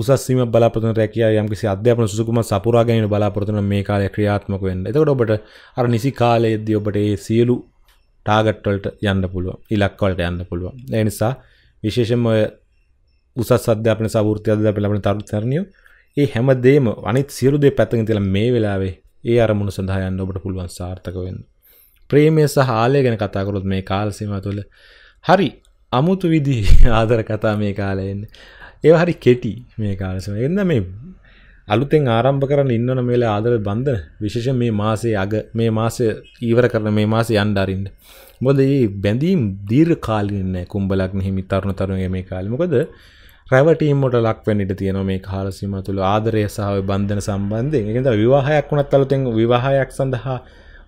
උසස් සීම බලාපොරොත්තු වෙන රැකියාව යම්කිසි අධ්‍යාපන සුසුකුම සපුරා ගැනීම බලාපොරොත්තු වෙන මේ කාලය ක්‍රියාත්මක වෙන්න. එතකොට ඔබට අර නිසි කාලයේදී ඔබට ඒ සියලු ටාගට්වලට යන්න පුළුව ඉලක්වලට යන්න පුළුවන් ඒ නිසා විශේෂම උසස් අධ්‍යාපන සවෘත්ති අධ්‍යාපන ලබන තරුණියෝ ඒ හැමදේම අනිත් සියලු දේ පැත්තකින් තියලා මේ වෙලාවේ ඒ අරමුණු සඳහා යන්න ඔබට පුළුවන් සාර්ථක වෙන්න. ප්‍රේමය සහ ආලය ගැන කතා කරොත් මේ කාල සීමාව තුළ හරි අමුතු විදිහේ ආදර කතා මේ කාලේ එන්නේ. ඒවා හරි කෙටි මේ කාල සීමාව. එන්න මේ අලුතෙන් ආරම්භ කරන්න ඉන්නන මේල ආදර බන්ධන විශේෂ මේ මාසේ අග මේ මාසය ඊවර කරන මේ මාස අන්ඩාරින්ද. මොද ඒ බැඳීම් දීර් කාලින්න කුම්ඹලක් හිමි තරුණ තරුණගේ මේ කාලමකොද රැවටීමට ලක්වැනිට තියන මේ කාලසිම තුළ ආදරය සහ බන්ධන සම්බන්ධය එකද විවාහයක් වනත් අලුතෙන් විවාහයක් සඳහා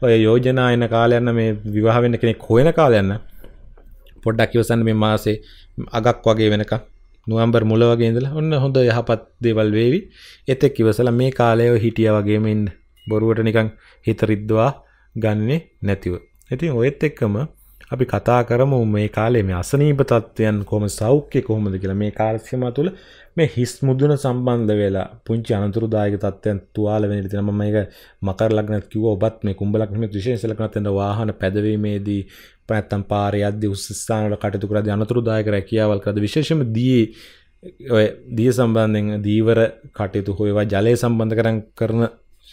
ඔය යෝජනා එන කාලයන්න මේ විවාහවෙන්න කෙනෙක් හොයන කාලයන්න පොඩ්ඩක් ඉවසන්න මේ මාසේ අගක් වගේ වෙනකක් නුවම්බර් මුල වගේ ඉඳලා ඔන්න හොඳ යහපත් දේවල් වේවි. එතෙක් ඉවසලා මේ කාලයව හිටියා වගේම ඉන්න. බොරුවට නිකන් හිත රිද්දවා ගන්නේ නැතිව. ඉතින් ඔයත් එක්කම අපි කතා කරමු මේ කාලේ මේ අසනීප තත්ත්වයන් කොහොම සෞඛ්‍ය කොහොමද කියලා මේ කාර්යසීමා තුළ මේ හිස් මුදුන සම්බන්ධ වෙලා පුංචි අනතුරුදායක තත්ත්වයන් තුවාල වෙන ඉතින් මම මේක මකර ලග්නත් කිව්වා ඔබත් මේ කුඹ ලග්නෙත් විශේෂ ලග්නත් වෙන වාහන පැදවීමේදී නැත්තම් පාරේ යද්දී උස් ස්ථාන වල කටයුතු කරද්දී අනතුරුදායක රැකියාවල් කරද්දී විශේෂයෙන්ම දියේ ඔය දිය සම්බන්ධයෙන් දීවර කටයුතු හෝ ඒවා ජලය සම්බන්ධ කරන් කරන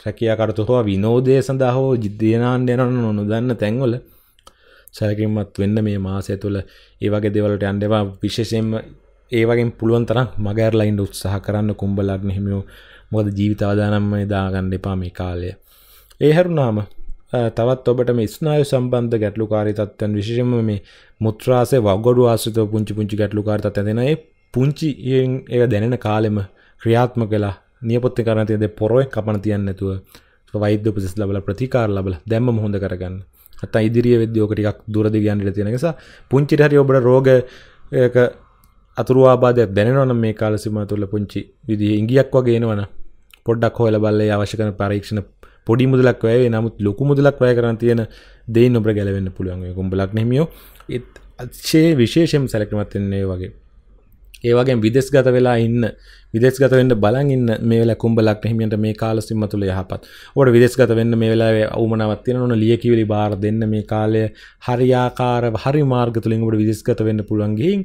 රැකියා කටයුතු හෝ විනෝදය සඳහා හෝ දිනාන්න යන නොදන්න තැන්වල සැලකිලිමත් වෙන්න මේ මාසය තුළ ඒ වගේ දේවල්ට යන්න එපා විශේෂයෙන්ම ඒවගේ පුළුවන් තරම් මගෑරලයින්ඩ උත්සාහ කරන්න කුම්ඹලන්න හිමියෝ මොද ජීවිතවදානම්ම දාගන්න එපා මේ කාලය. ඒ හැරුණාම තවත් ඔබට ස්නාය සම්බන්ධ ගැටලු කාරිතත්වයන් විශෂම මේ මුත්‍රාසේ වගොඩු ආසිත පුංචි පුංචි ගැටලු කාරිතත් ඇදෙන ඒ පුංචි ඒ දැනෙන කාලෙම ක්‍රියාත්ම කලා නියපොත්ති කරන තියද පොරොය කපන තියන්න නැතුව වෛද්‍ය පසිස් ලබල ප්‍රතිකාර ලබල දැම්ම හොඳ කරගන්න අත ඉදිරිය විද්‍යෝකටිකක් දුරදි ගන්නට තියෙන නිසා පුංචිට හරි ඔබට රෝග අතුරවාබාදයක් දැනවන මේ කාලසිම තුළ පුංචි විදි ඉංගියක් වගේ එනවන පොඩ්ඩක් හොල බල්ලේ අවශ්‍යකන පරීක්ෂණ පොඩි මුදලක් වැය නමුත් ලොකු මුදලක් වැය කරන තියෙන දෙයි නොබ ගැලවෙන්න පුළුවන් කුම්ඹලක් නෙමියෝ ඒත් අත්ශේ විශේෂම් සැලක්මත්වෙන්නේ වගේ ඒවගේ විදෙස් ගත වෙලා ඉන්න විදෙස් ගතවෙන්න බලන් ඉන්න මේ කුම්ඹලක් හිමියන්ට මේ කාල සිම්ම තුළ යහපත් ඕට විදෙස් ගත වෙන්න මේ වෙලා අවමනවත්තින ඕන ලියකිවලි බාර දෙන්න මේ කාලය හරියාකාර හරි මාර්ගතුලින් ට විදිස්ගත වෙන්න පුළුවන්ගේන්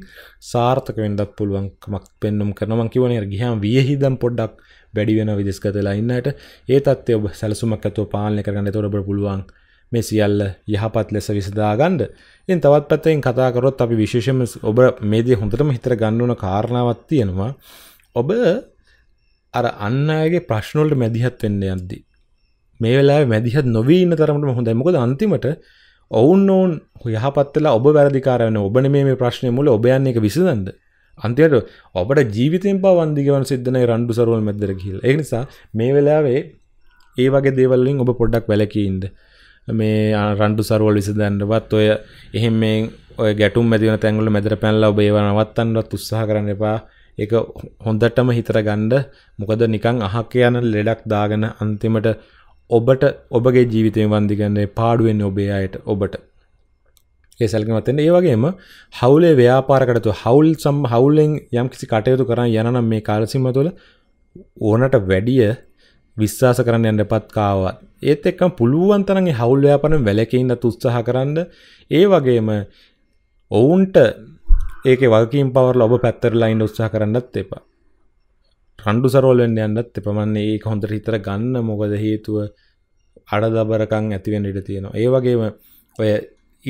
සාර්ථක වෙන්ඩත් පුළුවන්කමක් පෙන්නුම් කරනමං කිවනේ ගිහම් වියහිදම් පොඩ්ඩක් වැඩි වෙන විදිස්ගතලා ඉන්නට ඒතත් ඔබ සැලසුමක් ඇතුව පාලනය කරන්න තොරබ පුළුවන්. මේ සියල්ල යහපත් ලෙස විසදාගන්ඩ ඉන් තවත් පැත්තෙන් කතාකරොත් අපි විශේෂම ඔබ මේදී හොඳටම හිතර ගණ්ඩුන කාරණාවත් තියෙනවා ඔබ අර අන්න අයගේ ප්‍රශ්නොලට මැදිහත් වෙන්න යද්දි. මේ වෙලා මැදිහත් නොවීන තරමට හොඳයි මොකද අන්තිමට ඔවුන් ඔවුන් යහපත්වෙලා ඔබ වැරදිකාරවන ඔබන මේ ප්‍රශ්නය මුල ඔබයන්න එක විසඳන්ද. අන්තියට ඔබට ජීවිතෙන් පවන්දිගවන සිද්ධන රන්ඩු සරුවල් මැදර කියල් එනිසා මේ වෙලාවේ ඒ වගේ දේවල්ලින් ඔබ පොඩ්ඩක් වැලකීන්ද. මේ රන්ඩු සරුවල් විසඳන්නවත් ඔය එහෙම මේ ඔය ගැටුම් ඇතිවන තැන්වල මැදට පැනලා ඔබ ඒව නවත්තන්නවත් උත්සාහ කරන්න එපා. ඒක හොඳටම හිතර ගන්න මොකද නිකන් අහක යන ලෙඩක් දාගෙන අන්තිමට ඔබට ඔබගේ ජීවිතය වන්දිගන්නේ පාඩුවෙන් ඔබේ අයට ඔබට ඒ සැල්ගමත්තෙන් ඒ වගේම හවුලේ ව්‍යාපාරකටතු හවුල් සම් හවුල්ලෙන් යම් කිසි කටයුතු කරන්න යනම් මේ කාලසිම තුළ ඕනට වැඩිය විශ්වාස කරන්න යන්න එපත් කාවත්. ඒත් එක්කම පුළුවන් තරම් ඒ හවුල් ව්‍යාපාරෙන් වැළකීන්න උත්සාහ කරන්න. ඒ වගේම ඔවුන්ට ඒකේ වගකීම් පවර්ලා ඔබ පැත්තටලා ඉන්න උත්සාහ කරන්නත් එපා. රණ්ඩු සරවල් වෙන්න යන්නත් එපා. මම මේක හොඳට හිතර ගන්න මොකද හේතුව අඩදබරකම් ඇති වෙන්න ඉඩ තියෙනවා. ඒ වගේම ඔය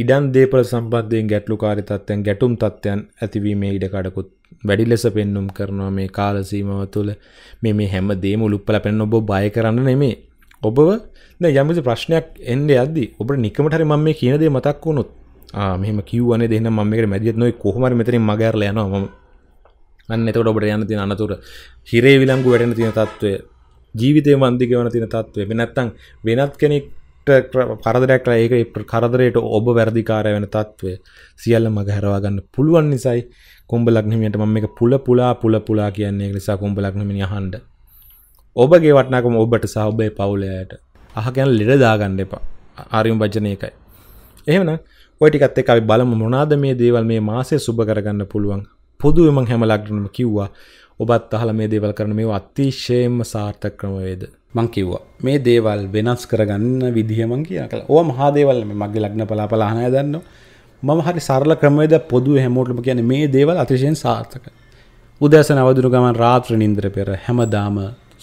ඉඩන් දේපල සම්බන්ධයෙන් ගැටලුකාරී තත්ත්වයන් ගැටුම් තත්ත්වයන් ඇතිවීමේ ඉඩකඩකුත් වැඩි ලෙස පෙන්නුම් කරනවා මේ කාලසීමව තුළ මේ මේ හැම දේම උළුප්පල පෙන්න ඔබ බය කරන්න නෙමේ ඔබව යමති ප්‍රශ්නයක් එන්ඩ අද ඔබ නිකමටරි මම මේ කියනදේ මතක් වුණුත් මෙම කිවන දෙන්න මක මැදිත් නොයි කොහමර මෙතර මගරල යන ම අන්නතකට ඔබට යන තින අනතුර හිරේ විලංගු වැඩෙන තින තත්ත්වය ජීවිතය මන්දික වන තින තත්ත්වය වෙනත්තං වෙනත් කෙනෙක් කරදරයක් ඒක කරදරයට ඔබ වැරදිකාරය වෙන තත්ත්වය සියල්ල මග හැරවාගන්න පුළුවන් නිසයි කොම්ඹ ලක්නමියට මම එක පුල පුලා පුල පුලා කියන්නේ නිසා කොම්ඹ ලක්නමිනි හන්ඩ ඔබගේ වටනාකම ඔබට සහබය පවුලයට අහකැන ලෙඩදාගන්න එපා ආරියම් භජනයකයි එහෙමන ඔටිකත් එක අපි බලම මොනාද මේ දේවල් මේ මාසය සුබ කරගන්න පුළුවන් පොදුවම හැම ලක්නම කිව්වා ඔබත් අහල මේ දේවල් කරන මේ අතිශයෙන්ම සාර්ථක ක්‍රමවේද මං කිව්වා මේ දේවල් වෙනස් කරගන්න විදිහමං කිය කල ඕ මහාදේවල් මගේ ලග්න පලාපලාහනය දන්න මම හරි සරල ක්‍රමේද පොදු හැමෝටම කියන මේ දේවල් අතිශයෙන් සාර්ථක උදැසන අවදුරු ගමන් රාත්‍ර නින්ද්‍ර පෙර හැමදාම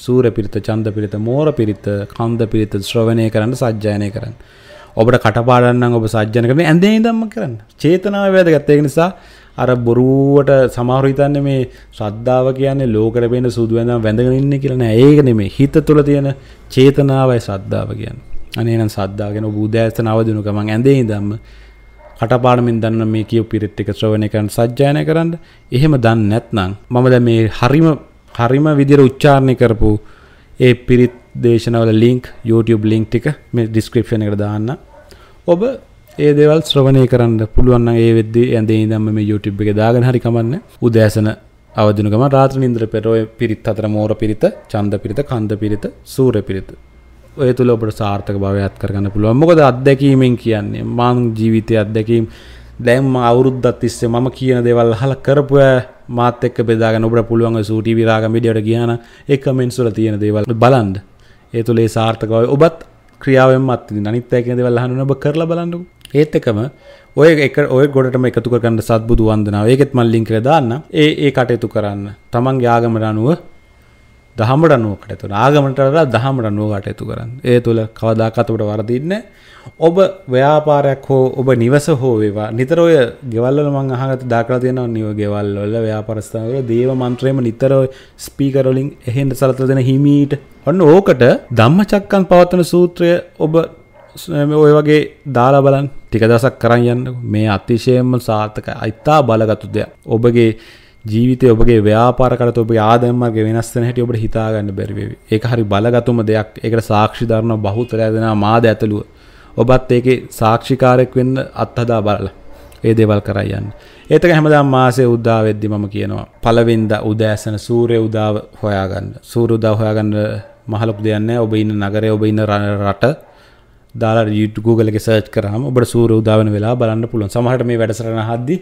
සූර පිරිත චන්ද පිරිත මෝර පිරිත කන්ද පිරිත ශ්‍රවණය කරන්න සජ්ජායනය කරන්න. ඔබට කටපාඩන්න ඔබ සජ්ජන කරන ඇඳේ දම්ම කරන්න චේතනාව වැද ගත්තය නිසා අර බොරුවට සමහර හිතන්නේ මේ ශ්‍රද්ධාව කියන්නේ ලෝකෙට පේන සුදු වැඳන් වැඳගෙන ඉන්නේ කියලා නෑ. ඒක නෙමෙයි. හිත තුළ තියෙන චේතනාවයි ශ්‍රද්ධාව කියන්නේ. අනේ නම් ශ්‍රද්ධාව කියන බුදෑස්ත නවදිනු ගමන් ඇඳේ ඉඳන්ම කටපාඩමින් දන්න මේ කියෝ පිරිත් එක ශ්‍රවණය කරන සජ්ජායනය කරන්න එහෙම දන්න නැත්නම් මම දැන් මේ හරිම හරිම විදිහට උච්චාරණය කරපු ඒ පිරිත් දේශනවල ලින්ක් YouTube ලින්ක් ටික මේ description එකට දාන්න ඔබ ඒ දේවල් ශ්‍රවණය කරන්න පුළුවන් නම් ඒ වෙද්දී ඇඳේ ඉඳන්ම මේ YouTube එකේ දාගෙන හරි කමන්න උදෑසන අවදින ගමන් රාත්‍රී නින්දර පෙර ඔය පිරිත් හතර මෝර පිරිත, ඡන්ද පිරිත, කන්ද පිරිත, සූර්ය පිරිත ඔය තුළ ඔබට සාර්ථක භාවයත් කරගන්න පුළුවන් මොකද අත්දැකීමෙන් කියන්නේ මං ජීවිතය අත්දැකීම් දැම් අවුරුද්දත් තිස්සේ මම කියන දෙවල් හල කරපුය මාත එක්ක බෙදාගෙන ඔබට පුළුවන් සූටි විරාග මිඩියට ගියාන ඒ කමෙන්ට්ස් වල තියෙන දේවල් බලන්න ඒ තුළ ඒ සාර්ථකව ඔබත් ක්‍රියාවෙන් අත්දින අනිත් අය කියන දේවල් අහන්න ඔබ කරලා බලන්නකෝ ඒත් එකම ඔය එක ඔය ගොඩටම එකතු කරන්න සත්බුදු වන්දනාව ඒකෙත් මල්ලිින් කර දාන්න ඒ ඒ කටයුතු කරන්න තමන් යාගමට අනුව දහමට අනුවකට තුන ආගමටලා දහමට අනුවකට ඇතු කරන්න ඒ තුළ කවදාකතකට වරදින්න ඔබ ව්‍යාපාරයක් හෝ ඔබ නිවස හෝ වේවා නිතර ඔය ගෙවල්වල මං අහකට දාකලා තියෙනවා නිව ගෙවල්වල ව්‍යාපාරස්ථානවල දේව මන්ත්‍රයම නිතර ස්පීකර් වලින් එහෙන්න සලතලා දෙන හිමීට ඔන්න ඕකට ධම්මචක්කන් පවත්වන සූත්‍රය ඔබ ඔය වගේ දාලා බලන් ටික දසක් කරන්න යන්න මේ අතිශයෙන්ම සාර්ථක අයිතා බලගතු දෙයක් ඔබගේ ජීවිතය ඔබගේ ව්‍යාපාරකට ඔබ ආදම්මගේ වෙනස්සන හැට ඔබට හිතාගන්න බැරිවේවි ඒක හරි බලගතුම දෙයක් ඒකට සාක්ෂි ධරන බහුතරය දෙෙන මාද ඇතළුව ඔබත් ඒකේ සාක්ෂිකාරෙක් වෙන්න අත්හදා බලලා ඒ දේවල් කරයන්න ඒතක හැමදාම් මාසේ උද්දා වෙද්දි මම කියනවා පලවෙන්ද උදෑසන සූරය උදාව හොයාගන්න සූරුදා හොයාගන්න මහලපු දෙයන්න ඔබ ඉන්න නගරය ඔබ ඉන්න රට දාලා YouTube Google එක සර්ච් කරාම ඔබට සූර්ය උදා වෙන වෙලාව බලන්න පුළුවන්. සමහරට මේ වැඩසටහන අහද්දි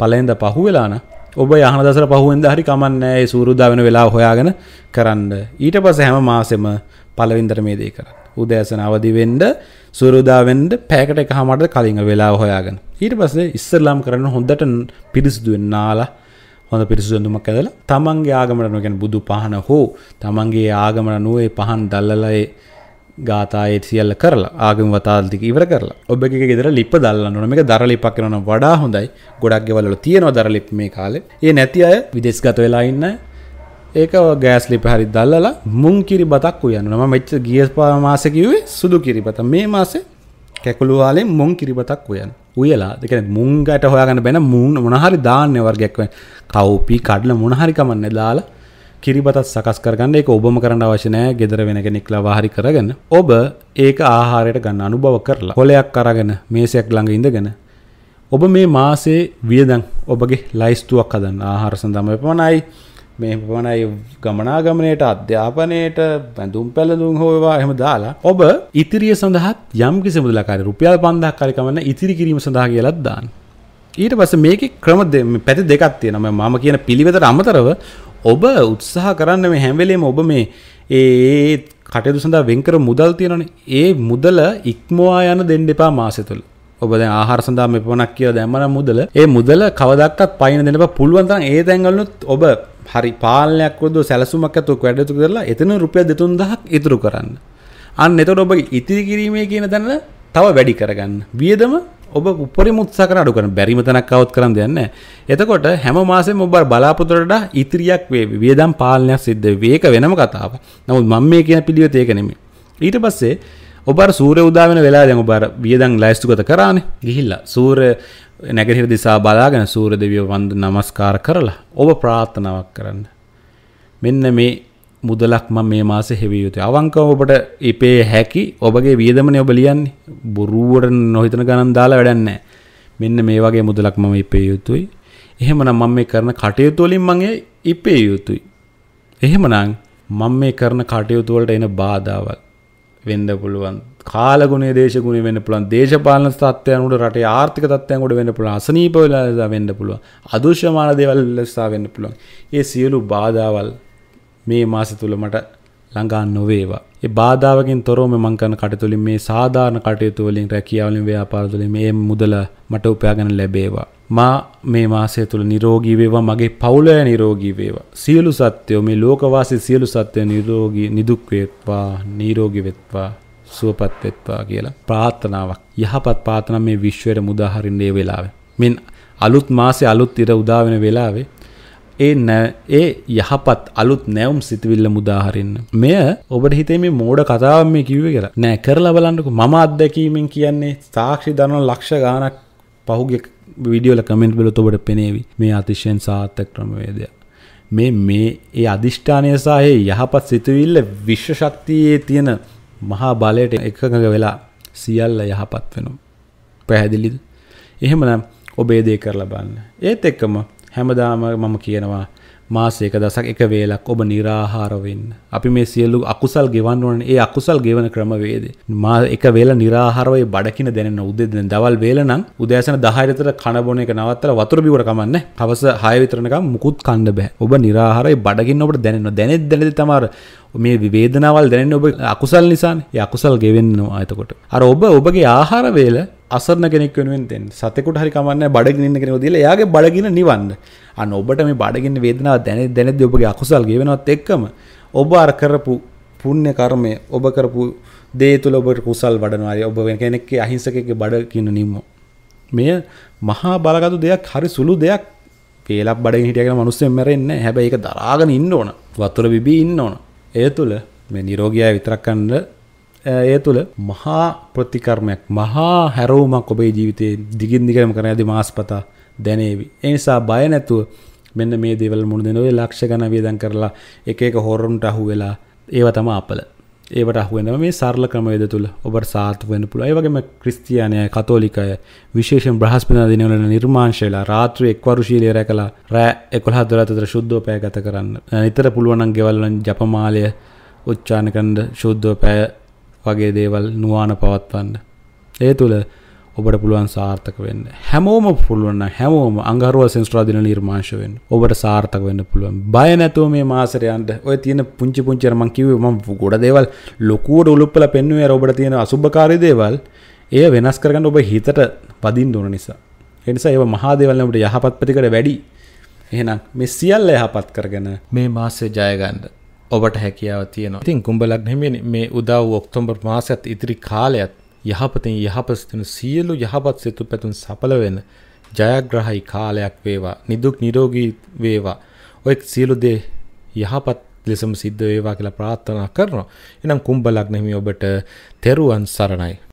පළවෙනිද පහුවෙලා න ะ ඔබ යහන දසර පහුවෙන්ද හරි කමක් නැහැ. ඒ සූර්ය උදා වෙන වෙලාව හොයාගෙන කරන්න. ඊට පස්සේ හැම මාසෙම පළවෙනිදට මේ දේ කරන්න. උදෑසන අවදි වෙන්න සුරුදාවෙන්ද පැකට එකහමට කලින් වෙලා හොයාගෙන ඊට පස්සේ ඉස්සරලාම් කරන්න හොඳට පිරිසිදුවෙන් නාලා හොඳ පිරිසිදුඳුමක් ඇදලා තමන්ගේ ආගමට නොගෙන බුදු පහන හෝ තමන්ගේ ආගමට නුවේ පහන් දැල්ලලා ඒ ගාතායත් සියල්ල කරලා ආගම වතාල්තික ඉවර කරලා ඔබ එක ගෙදර ලිප දල්ලන්න මේක දරලිපක් කරන වඩා හොඳයි ගොඩක් ගෙවල්ල තියෙනවා දරලිප් මේ කාලේ ඒ නැති අය විදෙස්ගත වෙලා ඉන්න ඒක ගෑස් ලිප හරි දල්ලලා මුං කිරි බතක් උයන්න ම මෙච්ච ගියස් පා මාසකිවේ සුදු කිරිපත මේ මාසේ කැකුළුවාලේ මුං කිරිපතක් උයන්න උයලා දෙක මුංගට හොයාගන්න බැන මුන් මොනහරි දාන්න වර්ගයක්ව කවපි කඩල මොනහරිකමන්න දාලා කිරිබතත් සකස් කරගන්න එක ඔබම කරන්න අවශ්‍යනෑ ගෙදර වෙන කෙනෙක් ලවාහරි කරගන්න ඔබ ඒක ආහාරයට ගන්න අනුභව කරලා කොලයක් අරගෙන මේසයක් ළඟ ඉඳගෙන ඔබ මේ මාසේ වියදන් ඔබගේ ලයිස්තුවක් හදන්න ආහාර සඳම පමණයි මේ පමණයි ගමනාගමනයට අධ්‍යාපනයට බැඳුම් පැලඳුම් හෝවා එහෙම දාලා ඔබ ඉතිරිය සඳහත් යම් කිසි මුදලකාරී රුපියල් 5000ක් හරි කමන්න ඉතිරි කිරීම සඳහා කියලාත් දාන්න. ඊට පස්සේ මේකේ ක්‍රම පැති දෙකක් තියෙනවා. මම කියන පිළිවෙතට අමතරව ඔබ උත්සාහ කරන්න මේ හැම්වෙලේම ඔබ මේ ඒ කටයුතු සඳහා වෙන්කර මුදල් තියෙනනේ ඒ මුදල ඉක්මවා යන දෙන්න එපා මාසෙ තුළ ඔබ දැන් ආහාර සඳහා මෙපමණක් කියලා දැම්මන මුදල ඒ මුදල කවදක්වත් පයින් දෙන්න එපා පුළුවන් තරම් ඒ තැන්වලුත් ඔබ හරි පාලනයක් වද සැලසුමක් ඇතුව වැඩතු කරලා එතන රුපියල් 2000ක් ඉතුරු කරන්න අන්න එතකොට ඔබ ඉතිරි කිරීමේ කියන දැන තව වැඩි කරගන්න වියදම ඔබ උපරි මුත්සා කර අඩු කරන බැරිම තැනක් අවුත් කරන්න දෙන්න. එතකොට හැම මාසෙම ඔබ බලාපොරොත්තුවට ඉතිරියක් වේවි. වියදම් පාලනයක් සිද්ධ වේක වෙනම කතාවක්. නමුත් මම මේ කියන පිළිවෙත ඒක නෙමෙයි. ඊට පස්සේ ඔබ අර සූර්ය උදා වෙන වෙලාව දැන් ඔබ අර වියදම් ලෑස්තුගත කරානේ. ගිහිල්ලා සූර්ය නැගෙනහිර දිසා බලාගෙන සූර්ය දෙවියන් වන්ද නමස්කාර කරලා ඔබ ප්‍රාර්ථනාවක් කරන්න. මෙන්න මේ මුදලක් මම මේ මාසේ හෙවිය යුතුයි. අවංකව ඔබට ඉපේ හැකි ඔබගේ වියදමනේ ඔබ ලියන්නේ. බොරුවට නොහිතන ගණන් දාලා වැඩක් නැහැ. මෙන්න මේ වගේ මුදලක් මම ඉපේ යුතුයි. එහෙමනම් මම මේ කරන කටයුතු වලින් මම ඉපේ යුතුයි. එහෙමනම් මම මේ කරන කටයුතු වලට එන බාධාවල් වෙන්න පුළුවන්. කාලගුණේ දේශගුණේ වෙන්න පුළුවන්. දේශපාලන තත්ත්වයන් උඩ රටේ ආර්ථික තත්ත්වයන් උඩ වෙන්න පුළුවන්. අසනීප වෙලා වෙන්න පුළුවන්. අදෘශ්‍යමාන දේවල් නිසා වෙන්න පුළුවන්. මේ සියලු බාධාවල් මේ මාස තුළ මට ළඟා නොවේවා. ඒ බාධාවකින් තොරව මම කරන කටයුතුලින් මේ සාධාරණ කටයුතු වලින් රැකියාවලින් ව්‍යාපාර තුළින් මේ මුදල මට උපයාගෙන ලැබේවා. මා මේ මාසය තුළ නිරෝගී වේවා මගේ පවුලය නිරෝගී වේවා. සියලු සත්වයෝ මේ ලෝකවාසී සියලු සත්වයෝ නිරෝගී නිදුක් වේවා, නිරෝගී වෙත්වා, සුවපත් වෙත්වා කියලා ප්‍රාර්ථනාවක්. යහපත් ප්‍රාර්ථනා මේ විශ්වයට මුදාහරින්න මේ වෙලාවේ. මින් අලුත් මාසේ අලුත් ඉර උදා වෙන වෙලාවේ ඒ නෑ ඒ යහපත් අලුත් නැවුම් සිතවිල්ල මුදාහරන්න. මෙය ඔබට හිතේ මේ මෝඩ කතාව මේ කිව්ව කියලා නෑ කරලා බලන්නකු මම අත්දැකීමෙන් කියන්නේ සාක්ෂි දනන ලක්ෂ ගානක් පහුගෙ විඩියෝල කමෙන්ට් බල ඔබට පෙනේවි මේ අතිශයෙන් සාත්තක් ක්‍රමවේදය. මේ මේ ඒ අධිෂ්ඨානය සහයේ යහපත් සිතුවිල්ල විශ්ව ශක්තියේ තියෙන මහා බලයට එකඟ වෙලා සියල්ල යහපත් වෙනවා. පැහැදිලිද. එහෙමනම් ඔබේ දේ කරලා බන්න. ඒත් එක්කම හැමදාම මම කියනවා මාසයක දසක් එක වේලක් ඔබ निराහාරවෙන්න. අපි මේ සියලු අකුසල් ගෙවන්න ඕන ඒ අකුසල් ගෙවන ක්‍රමවේද. මා එක වේල निराහාරවයි බඩකින දැනෙන උදේ දවල් වේල නම් උදෑසන 10 විතර කන බොන එක නවත්තලා වතුර බිවර කමන්නේ. හවස 6 විතර නිකන් මුකුත් කන්න බෑ. ඔබ निराහාරයි බඩගින්න ඔබට දැනෙනවා. දැනෙද්ද දැනෙද්දි තමයි මේ වේදනාවල් දැනෙන්නේ ඔබ අකුසල් නිසානේ. ඒ අකුසල් ගෙවෙන්නවා එතකොට. අර ඔබ ඔබගේ ආහාර වේල අසරන කෙනෙක් වෙනුවෙන් දෙන්න සතෙකුට හරි කමන්න බඩගින්න කෙනෙකු දීලා එයාගේ බඩගින්න නිවන්න අන්න ඔබට මේ බඩගින්න වේදනාව දැනෙ දැනෙද්දී ඔබගේ අකුසල් ගෙවෙනවත් එක්කම ඔබ අර කරපු පුණ්‍ය කර්මය ඔබ කරපු දේ තුල ඔබට කුසල් වඩනවා ඔබ වෙන කෙනෙක්ගේ අහිංසකෙක්ගේ බඩගින්න නිවමු මෙය මහා බලගත් දෙයක් හරි සුළු දෙයක් පේලක් බඩගින්න හිටිය කියලා මිනිස්සුෙන් මැරෙන්නේ හැබැයි ඒක දරාගෙන ඉන්න ඕන වතුර බිබී ඉන්න ඕන ඒ තුල මේ නිරෝගියයි විතරක් කන්න ඒ තුළ මහා ප්‍රතිකර්මයක් මහා හැරෝමක් ඔබේ ජීවිතයේ දිගින් දිගටම කරන යදි මාස්පතා දැනේවි. ඒ නිසා බය නැතුව මෙන්න මේ දේවල් මුණ දෙන ඔය ලක්ෂ ගණන් වියදම් කරලා එක එක හොරොන්ට අහු වෙලා ඒව තමයි අපල. ඒවට අහු වෙනම මේ සරල ක්‍රමවේද තුළ ඔබට සාර්ථක වෙන්න පුළුවන්. ඒ වගේම ක්‍රිස්තියානියයි කතෝලිකය විශේෂයෙන් බ්‍රහස්පතින්දා දිනවල නිර්මාංශයලා රාත්‍රියේ එක්වරුශීලී රැ කළා රෑ 11 12 අතර සුද්ධෝ පැය ගත කරන්න. නිතර පුළුවන් නම් ගෙවල් වලින් ජපමාලය උච්චාරණ කරන සුද්ධෝ පැය වගේ දේවල් නුවාන පවත්වන්න. ඒ තුළ ඔබට පුළුවන් සාර්ථක වෙන්න හැමෝම පුළුවන්න හැමෝම අංගරුව සෙන්ස්ට්‍රාදින නිර්මාශවෙන් ඔබට සාර්ථක වෙන්න පුළුවන් බය නැතුව මේ මාසරයන්ට ඔය තියෙන පුංචි පුංචරමං කිවම ගොඩ දේවල් ලොකුවට උළුප්පල පෙන්නුවේ ඔබට තියෙන අසුභකාරි දේවල් ඒ වෙනස් කරගන්න ඔබ හිතට පදින් දුන නිසා එනිසා ඒ මහාදේවල්ලට යහපත් ප්‍රතිකට වැඩි එහෙනම් මෙ සියල්ල යහපත් කරගෙන මේ මාසේ ජයගන්ඩ ඔබට හැකියාව තියෙනවා. ඉතින් කුඹ ලග්නෙමේ මේ උදව් ඔක්තෝබර් මාසයත් ඉදිරි කාලයත් යහපතින් යහපසිතන සියලු යහපත් සිතුපැතුම් සඵල වෙන ජයග්‍රහයි කාලයක් වේවා. නිදුක් නිරෝගී වේවා. ඔය සියලු දේ යහපත් ලෙසම සිද්ධ වේවා කියලා ප්‍රාර්ථනා කරනවා. එනම් කුම්බ ලග්නෙමි ඔබට තෙරුවන් සරණයි.